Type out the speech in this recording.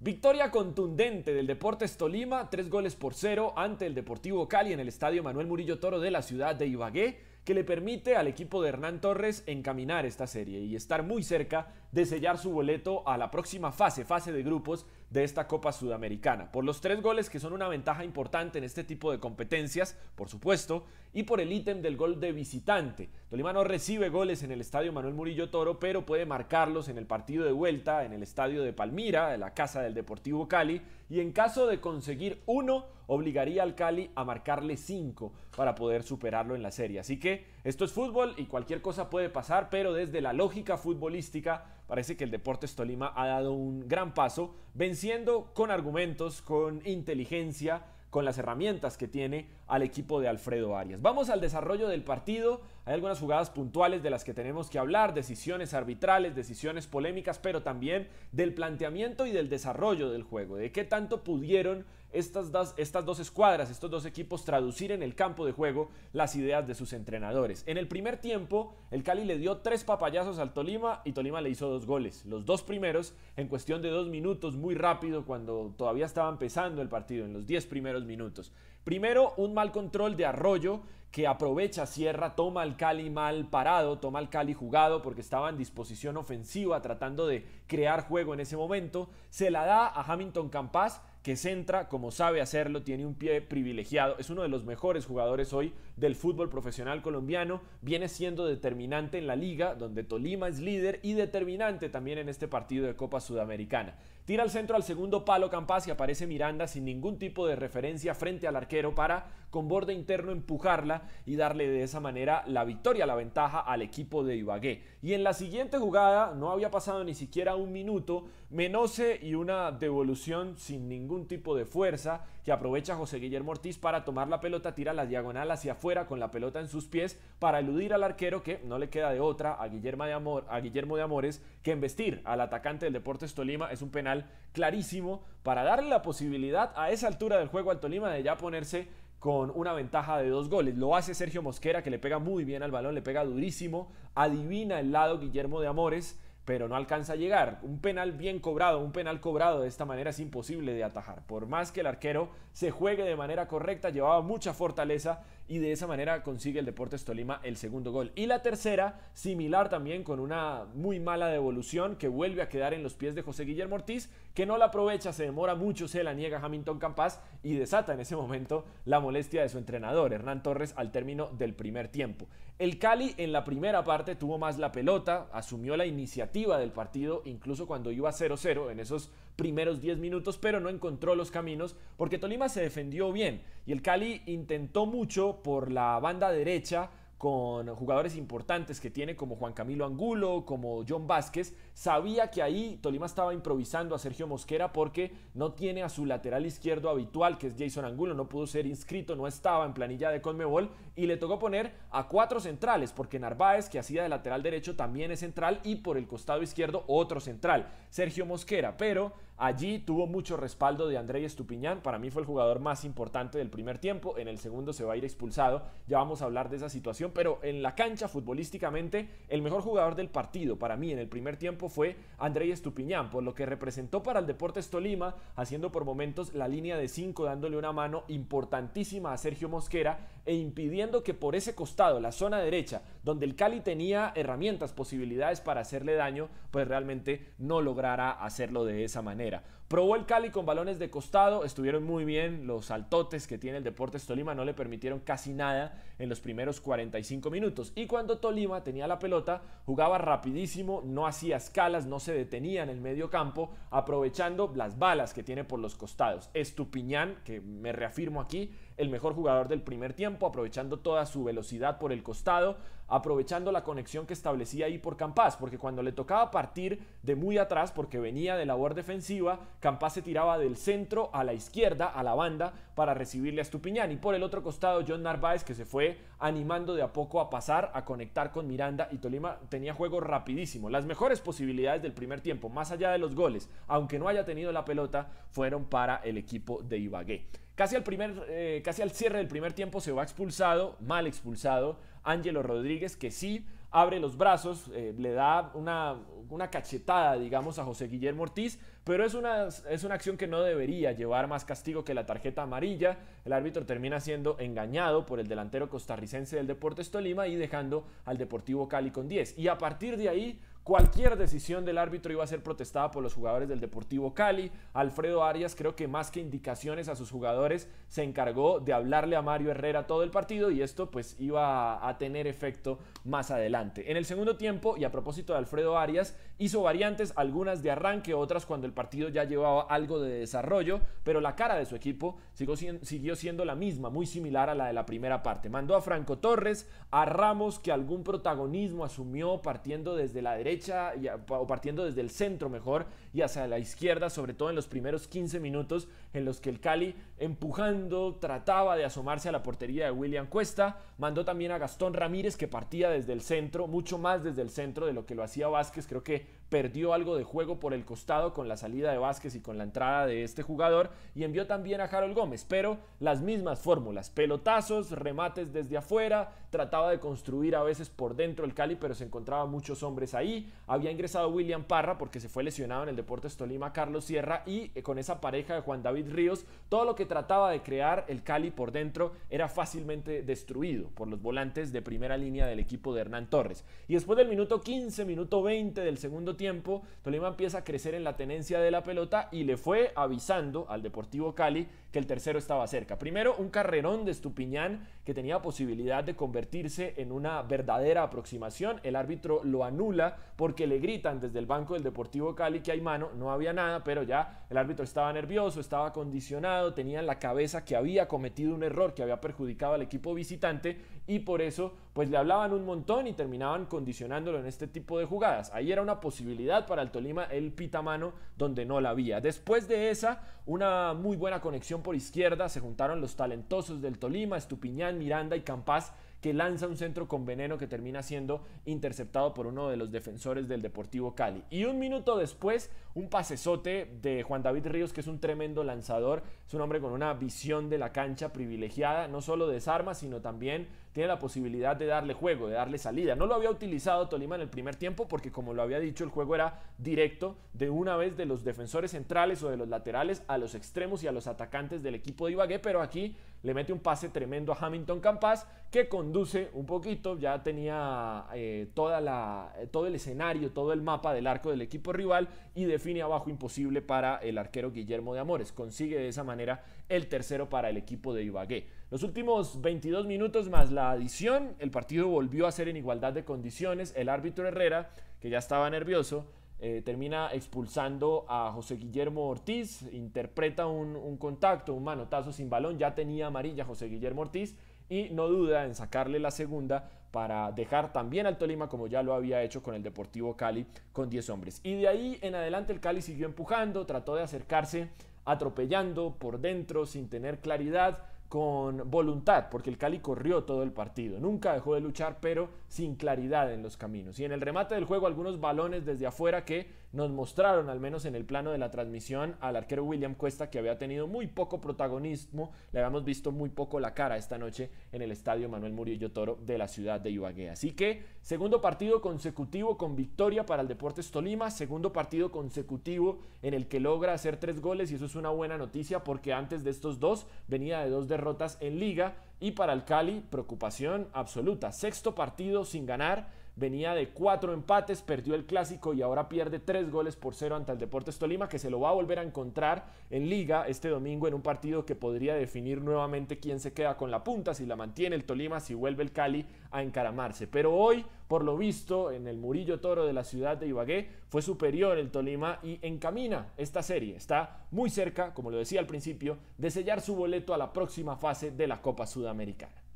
Victoria contundente del Deportes Tolima, tres goles por cero ante el Deportivo Cali en el Estadio Manuel Murillo Toro de la ciudad de Ibagué, que le permite al equipo de Hernán Torres encaminar esta serie y estar muy cerca de sellar su boleto a la próxima fase, fase de grupos de esta Copa Sudamericana. Por los tres goles que son una ventaja importante en este tipo de competencias, por supuesto, y por el ítem del gol de visitante. Tolima no recibe goles en el estadio Manuel Murillo Toro, pero puede marcarlos en el partido de vuelta, en el estadio de Palmira, en la casa del Deportivo Cali, y en caso de conseguir uno, obligaría al Cali a marcarle cinco para poder superarlo en la serie. Así que esto es fútbol y cualquier cosa puede pasar, pero desde la lógica futbolística parece que el Deportes Tolima ha dado un gran paso, venciendo con argumentos, con inteligencia, con las herramientas que tiene al equipo de Alfredo Arias. Vamos al desarrollo del partido. Hay algunas jugadas puntuales de las que tenemos que hablar, decisiones arbitrales, decisiones polémicas, pero también del planteamiento y del desarrollo del juego, de qué tanto pudieron estas dos, estas dos escuadras, estos dos equipos, traducir en el campo de juego las ideas de sus entrenadores. En el primer tiempo, el Cali le dio tres papayazos al Tolima y Tolima le hizo dos goles. Los dos primeros en cuestión de dos minutos, muy rápido, cuando todavía estaba empezando el partido, en los diez primeros minutos. Primero, un mal control de Arroyo que aprovecha Sierra, toma al Cali mal parado, toma al Cali jugado porque estaba en disposición ofensiva tratando de crear juego en ese momento. Se la da a Hamilton Campas que centra como sabe hacerlo, tiene un pie privilegiado, es uno de los mejores jugadores hoy del fútbol profesional colombiano, viene siendo determinante en la liga, donde Tolima es líder y determinante también en este partido de Copa Sudamericana. Tira al centro al segundo palo Campas y aparece Miranda sin ningún tipo de referencia frente al arquero para con borde interno empujarla y darle de esa manera la victoria, la ventaja al equipo de Ibagué. Y en la siguiente jugada, no había pasado ni siquiera un minuto, Menose y una devolución sin ningún tipo de fuerza que aprovecha José Guillermo Ortiz para tomar la pelota, tira la diagonal hacia afuera con la pelota en sus pies para eludir al arquero que no le queda de otra a Guillermo de, a Guillermo de Amores que embestir al atacante del Deportes Tolima. Es un penal clarísimo para darle la posibilidad a esa altura del juego al Tolima de ya ponerse con una ventaja de dos goles. Lo hace Sergio Mosquera, que le pega muy bien al balón, le pega durísimo, adivina el lado Guillermo de Amores, pero no alcanza a llegar. Un penal bien cobrado, un penal cobrado de esta manera es imposible de atajar. Por más que el arquero se juegue de manera correcta, llevaba mucha fortaleza y de esa manera consigue el Deportes Tolima el segundo gol. Y la tercera, similar también con una muy mala devolución que vuelve a quedar en los pies de José Guillermo Ortiz, que no la aprovecha, se demora mucho, se la niega Hamilton Campas y desata en ese momento la molestia de su entrenador, Hernán Torres, al término del primer tiempo. El Cali en la primera parte tuvo más la pelota, asumió la iniciativa del partido, incluso cuando iba 0-0 en esos primeros 10 minutos, pero no encontró los caminos porque Tolima se defendió bien. Y el Cali intentó mucho por la banda derecha con jugadores importantes que tiene como Juan Camilo Angulo, como John Vázquez. Sabía que ahí Tolima estaba improvisando a Sergio Mosquera porque no tiene a su lateral izquierdo habitual, que es Jason Angulo, no pudo ser inscrito, no estaba en planilla de Conmebol y le tocó poner a cuatro centrales porque Narváez, que hacía de lateral derecho, también es central y por el costado izquierdo otro central, Sergio Mosquera, pero Allí tuvo mucho respaldo de André Estupiñán, para mí fue el jugador más importante del primer tiempo, en el segundo se va a ir expulsado, ya vamos a hablar de esa situación, pero en la cancha futbolísticamente el mejor jugador del partido para mí en el primer tiempo fue André Estupiñán, por lo que representó para el Deportes Tolima, haciendo por momentos la línea de 5, dándole una mano importantísima a Sergio Mosquera e impidiendo que por ese costado, la zona derecha, donde el Cali tenía herramientas, posibilidades para hacerle daño, pues realmente no lograra hacerlo de esa manera. Probó el Cali con balones de costado, estuvieron muy bien, los saltotes que tiene el Deportes Tolima no le permitieron casi nada en los primeros 45 minutos. Y cuando Tolima tenía la pelota, jugaba rapidísimo, no hacía escalas, no se detenía en el medio campo, aprovechando las balas que tiene por los costados. Estupiñán, que me reafirmo aquí, el mejor jugador del primer tiempo, aprovechando toda su velocidad por el costado, aprovechando la conexión que establecía ahí por Campas, porque cuando le tocaba partir de muy atrás, porque venía de labor defensiva, Campas se tiraba del centro a la izquierda, a la banda, para recibirle a Estupiñán. Y por el otro costado, John Narváez, que se fue animando de a poco a pasar, a conectar con Miranda y Tolima tenía juego rapidísimo. Las mejores posibilidades del primer tiempo, más allá de los goles, aunque no haya tenido la pelota, fueron para el equipo de Ibagué. Casi al, primer, eh, casi al cierre del primer tiempo se va expulsado, mal expulsado, Ángelo Rodríguez, que sí abre los brazos, eh, le da una, una, cachetada, digamos, a José Guillermo Ortiz, pero es una, es una acción que no debería llevar más castigo que la tarjeta amarilla. El árbitro termina siendo engañado por el delantero costarricense del Deportes Tolima y dejando al Deportivo Cali con 10. Y a partir de ahí Cualquier decisión del árbitro iba a ser protestada por los jugadores del Deportivo Cali. Alfredo Arias creo que más que indicaciones a sus jugadores se encargó de hablarle a Mario Herrera todo el partido y esto pues iba a tener efecto más adelante. En el segundo tiempo, y a propósito de Alfredo Arias, Hizo variantes, algunas de arranque, otras cuando el partido ya llevaba algo de desarrollo, pero la cara de su equipo siguió siendo la misma, muy similar a la de la primera parte. Mandó a Franco Torres, a Ramos, que algún protagonismo asumió partiendo desde la derecha o partiendo desde el centro mejor y hacia la izquierda, sobre todo en los primeros 15 minutos, en los que el Cali, empujando, trataba de asomarse a la portería de William Cuesta. Mandó también a Gastón Ramírez, que partía desde el centro, mucho más desde el centro de lo que lo hacía Vázquez. Creo que perdió algo de juego por el costado con la salida de Vázquez y con la entrada de este jugador y envió también a Harold Gómez, pero las mismas fórmulas, pelotazos, remates desde afuera, trataba de construir a veces por dentro el Cali, pero se encontraba muchos hombres ahí, había ingresado William Parra porque se fue lesionado en el Deportes Tolima Carlos Sierra y eh, con esa pareja de Juan David Ríos, todo lo que trataba de crear el Cali por dentro era fácilmente destruido por los volantes de primera línea del equipo de Hernán Torres. Y después del minuto 15, minuto 20 del segundo tiempo, Tolima empieza a crecer en la tenencia de la pelota y le fue avisando al Deportivo Cali que el tercero estaba cerca. Primero, un carrerón de Estupiñán que tenía posibilidad de convertirse en una verdadera aproximación. El árbitro lo anula porque le gritan desde el banco del Deportivo Cali que hay mano, no había nada, pero ya el árbitro estaba nervioso, estaba condicionado, tenía en la cabeza que había cometido un error que había perjudicado al equipo visitante y por eso pues le hablaban un montón y terminaban condicionándolo en este tipo de jugadas. Ahí era una posibilidad para el Tolima el pitamano donde no la había. Después de esa, una muy buena conexión por izquierda, se juntaron los talentosos del Tolima, Estupiñán, Miranda y Campas que lanza un centro con veneno que termina siendo interceptado por uno de los defensores del Deportivo Cali. Y un minuto después, un pasesote de Juan David Ríos, que es un tremendo lanzador, es un hombre con una visión de la cancha privilegiada, no solo desarma, sino también tiene la posibilidad de darle juego, de darle salida. No lo había utilizado Tolima en el primer tiempo porque, como lo había dicho, el juego era directo de una vez de los defensores centrales o de los laterales a los extremos y a los atacantes del equipo de Ibagué, pero aquí le mete un pase tremendo a Hamilton Campas, que conduce un poquito, ya tenía eh, toda la, todo el escenario, todo el mapa del arco del equipo rival y define abajo imposible para el arquero Guillermo de Amores. Consigue de esa manera el tercero para el equipo de Ibagué. Los últimos 22 minutos más la adición, el partido volvió a ser en igualdad de condiciones. El árbitro Herrera, que ya estaba nervioso, eh, termina expulsando a José Guillermo Ortiz, interpreta un, un, contacto, un manotazo sin balón, ya tenía amarilla José Guillermo Ortiz y no duda en sacarle la segunda para dejar también al Tolima como ya lo había hecho con el Deportivo Cali con 10 hombres. Y de ahí en adelante el Cali siguió empujando, trató de acercarse atropellando por dentro sin tener claridad con voluntad, porque el Cali corrió todo el partido, nunca dejó de luchar, pero sin claridad en los caminos. Y en el remate del juego algunos balones desde afuera que nos mostraron, al menos en el plano de la transmisión, al arquero William Cuesta, que había tenido muy poco protagonismo, le habíamos visto muy poco la cara esta noche en el estadio Manuel Murillo Toro de la ciudad de Ibagué. Así que, segundo partido consecutivo con victoria para el Deportes Tolima, segundo partido consecutivo en el que logra hacer tres goles, y eso es una buena noticia porque antes de estos dos venía de dos derrotas en liga y para el Cali preocupación absoluta. Sexto partido sin ganar venía de cuatro empates, perdió el clásico y ahora pierde tres goles por cero ante el Deportes Tolima, que se lo va a volver a encontrar en liga este domingo en un partido que podría definir nuevamente quién se queda con la punta, si la mantiene el Tolima, si vuelve el Cali a encaramarse. Pero hoy, por lo visto, en el Murillo Toro de la ciudad de Ibagué, fue superior el Tolima y encamina esta serie. Está muy cerca, como lo decía al principio, de sellar su boleto a la próxima fase de la Copa Sudamericana.